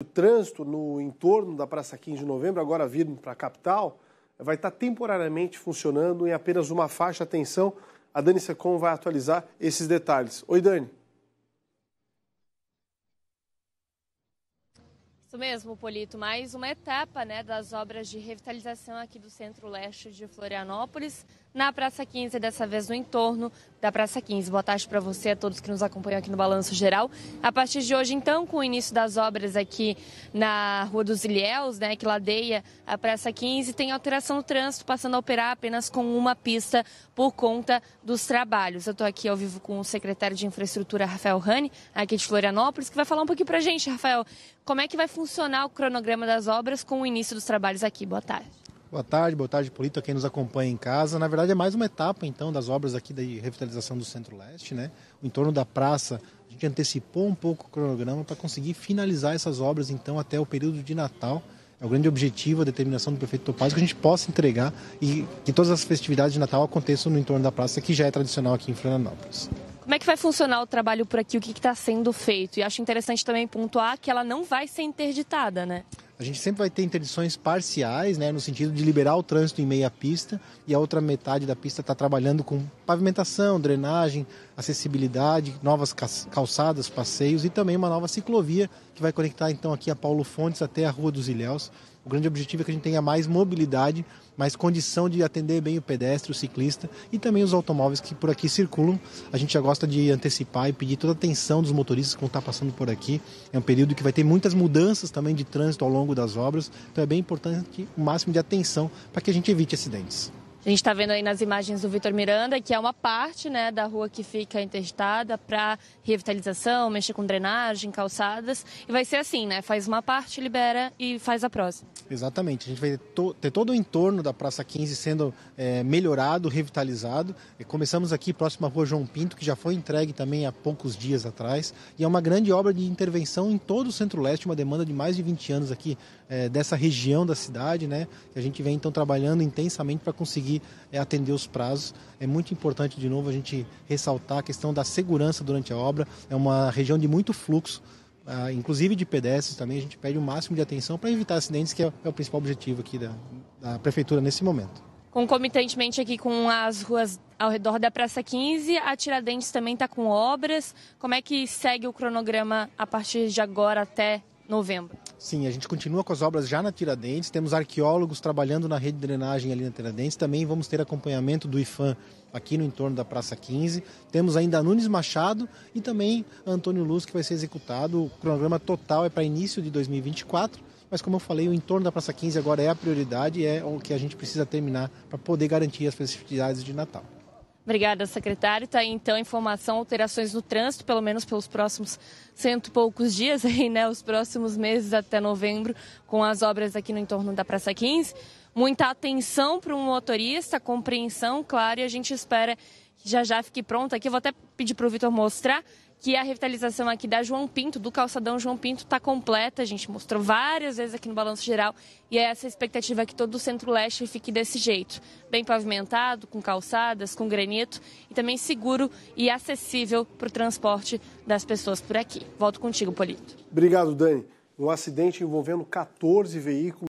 O trânsito no entorno da Praça 15 de Novembro, agora vindo para a capital, vai estar tá temporariamente funcionando em apenas uma faixa. Atenção, a Dani Secom vai atualizar esses detalhes. Oi, Dani. Isso mesmo, Polito. Mais uma etapa né, das obras de revitalização aqui do Centro-Leste de Florianópolis na Praça 15, dessa vez no entorno da Praça 15. Boa tarde para você, a todos que nos acompanham aqui no Balanço Geral. A partir de hoje, então, com o início das obras aqui na Rua dos Ilhéus, né, que ladeia a Praça 15, tem alteração no trânsito, passando a operar apenas com uma pista por conta dos trabalhos. Eu estou aqui ao vivo com o secretário de Infraestrutura, Rafael Rani, aqui de Florianópolis, que vai falar um pouquinho para gente, Rafael, como é que vai funcionar o cronograma das obras com o início dos trabalhos aqui. Boa tarde. Boa tarde, boa tarde, Polito, a quem nos acompanha em casa. Na verdade, é mais uma etapa, então, das obras aqui da revitalização do Centro-Leste, né? O entorno da praça, a gente antecipou um pouco o cronograma para conseguir finalizar essas obras, então, até o período de Natal. É o grande objetivo, a determinação do prefeito Topaz, que a gente possa entregar e que todas as festividades de Natal aconteçam no entorno da praça, que já é tradicional aqui em Florianópolis. Como é que vai funcionar o trabalho por aqui? O que está sendo feito? E acho interessante também pontuar que ela não vai ser interditada, né? a gente sempre vai ter interdições parciais, né, no sentido de liberar o trânsito em meia pista e a outra metade da pista está trabalhando com pavimentação, drenagem, acessibilidade, novas calçadas, passeios e também uma nova ciclovia que vai conectar então aqui a Paulo Fontes até a Rua dos Ilhéus. O grande objetivo é que a gente tenha mais mobilidade, mais condição de atender bem o pedestre, o ciclista e também os automóveis que por aqui circulam. A gente já gosta de antecipar e pedir toda a atenção dos motoristas que vão estar passando por aqui. É um período que vai ter muitas mudanças também de trânsito ao longo das obras, então é bem importante o máximo de atenção para que a gente evite acidentes. A gente está vendo aí nas imagens do Vitor Miranda, que é uma parte né, da rua que fica interditada para revitalização, mexer com drenagem, calçadas. E vai ser assim, né? Faz uma parte, libera e faz a próxima. Exatamente. A gente vai ter, to ter todo o entorno da Praça 15 sendo é, melhorado, revitalizado. E começamos aqui próximo à rua João Pinto, que já foi entregue também há poucos dias atrás. E é uma grande obra de intervenção em todo o Centro-Leste, uma demanda de mais de 20 anos aqui é, dessa região da cidade, né? a gente vem então trabalhando intensamente para conseguir é atender os prazos. É muito importante, de novo, a gente ressaltar a questão da segurança durante a obra. É uma região de muito fluxo, ah, inclusive de pedestres também. A gente pede o máximo de atenção para evitar acidentes, que é, é, o principal objetivo aqui da, da Prefeitura nesse momento. Concomitantemente aqui com as ruas ao redor da Praça 15, a Tiradentes também está com obras. Como é que segue o cronograma a partir de agora até novembro? Sim, a gente continua com as obras já na Tiradentes, temos arqueólogos trabalhando na rede de drenagem ali na Tiradentes, também vamos ter acompanhamento do IFAM aqui no entorno da Praça 15. Temos ainda Nunes Machado e também Antônio Luz, que vai ser executado. O cronograma total é para início de 2024, mas como eu falei, o entorno da Praça 15 agora é a prioridade, é o que a gente precisa terminar para poder garantir as festividades de Natal. Obrigada, secretário. Está aí, então, informação, alterações no trânsito, pelo menos pelos próximos cento e poucos dias, aí, né, os próximos meses até novembro, com as obras aqui no entorno da Praça 15. Muita atenção para o motorista, compreensão, claro, e a gente espera que já já fique pronto aqui. Eu vou até pedir para o Vitor mostrar que a revitalização aqui da João Pinto, do calçadão João Pinto, está completa. A gente mostrou várias vezes aqui no Balanço Geral e é essa expectativa que todo o Centro-Leste fique desse jeito. Bem pavimentado, com calçadas, com granito e também seguro e acessível para o transporte das pessoas por aqui. Volto contigo, Polito. Obrigado, Dani. Um acidente envolvendo 14 veículos.